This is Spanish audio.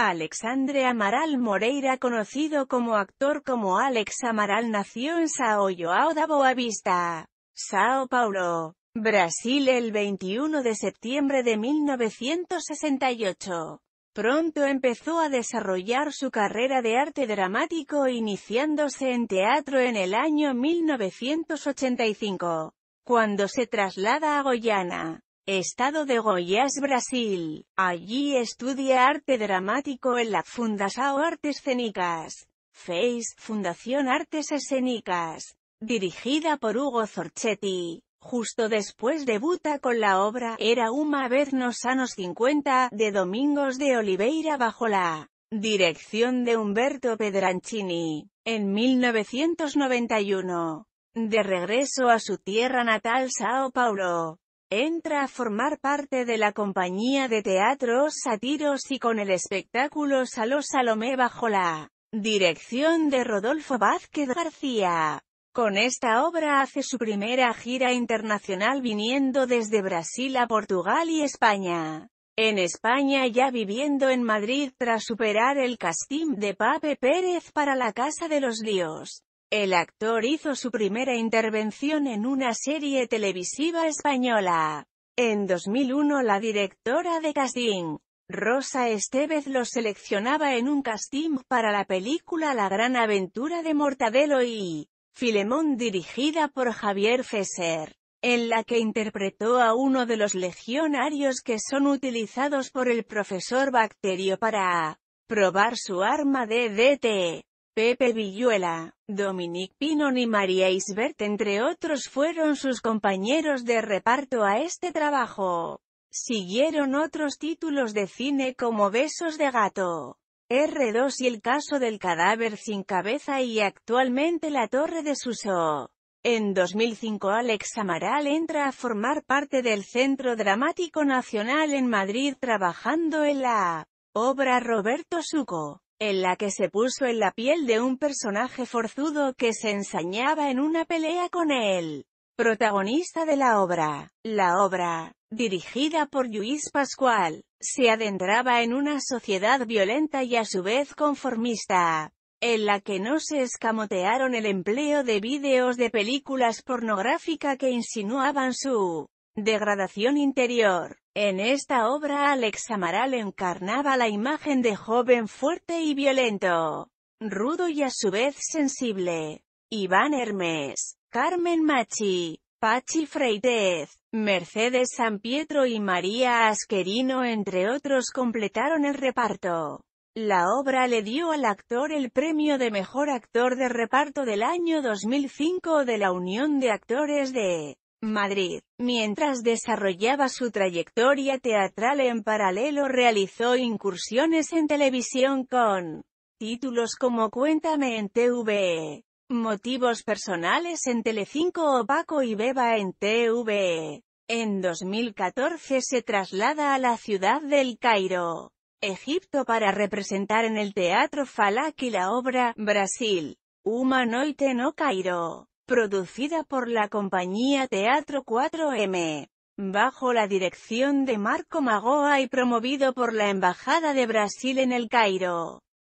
Alexandre Amaral Moreira conocido como actor como Alex Amaral nació en Sao João da Boa Vista, Sao Paulo, Brasil el 21 de septiembre de 1968. Pronto empezó a desarrollar su carrera de arte dramático iniciándose en teatro en el año 1985, cuando se traslada a Goiana. Estado de Goiás, Brasil. Allí estudia arte dramático en la Fundação Artes Cénicas. FACE, Fundación Artes Escénicas. Dirigida por Hugo Zorchetti. Justo después debuta con la obra Era una vez nos anos 50 de Domingos de Oliveira bajo la dirección de Humberto Pedranchini. En 1991. De regreso a su tierra natal Sao Paulo, Entra a formar parte de la compañía de teatro Satiros y con el espectáculo Saló Salomé bajo la dirección de Rodolfo Vázquez García. Con esta obra hace su primera gira internacional viniendo desde Brasil a Portugal y España. En España ya viviendo en Madrid tras superar el casting de Pape Pérez para la Casa de los Líos. El actor hizo su primera intervención en una serie televisiva española. En 2001 la directora de casting, Rosa Estevez lo seleccionaba en un casting para la película La gran aventura de Mortadelo y Filemón dirigida por Javier Fesser, en la que interpretó a uno de los legionarios que son utilizados por el profesor Bacterio para probar su arma de DT. Pepe Villuela, Dominique Pinon y María Isbert entre otros fueron sus compañeros de reparto a este trabajo. Siguieron otros títulos de cine como Besos de Gato, R2 y El caso del cadáver sin cabeza y actualmente La Torre de Suso. En 2005 Alex Amaral entra a formar parte del Centro Dramático Nacional en Madrid trabajando en la obra Roberto Suco en la que se puso en la piel de un personaje forzudo que se ensañaba en una pelea con él. Protagonista de la obra, la obra, dirigida por Luis Pascual, se adentraba en una sociedad violenta y a su vez conformista, en la que no se escamotearon el empleo de vídeos de películas pornográfica que insinuaban su Degradación interior. En esta obra Alex Amaral encarnaba la imagen de joven fuerte y violento, rudo y a su vez sensible. Iván Hermes, Carmen Machi, Pachi Freitez, Mercedes San Pietro y María Asquerino entre otros completaron el reparto. La obra le dio al actor el premio de Mejor Actor de Reparto del año 2005 de la Unión de Actores de Madrid. Mientras desarrollaba su trayectoria teatral en paralelo realizó incursiones en televisión con títulos como Cuéntame en TV, Motivos personales en Telecinco Opaco y Beba en TV. En 2014 se traslada a la ciudad del Cairo, Egipto para representar en el Teatro Falak y la obra, Brasil, Humanoite no Cairo producida por la compañía Teatro 4M, bajo la dirección de Marco Magoa y promovido por la Embajada de Brasil en El Cairo.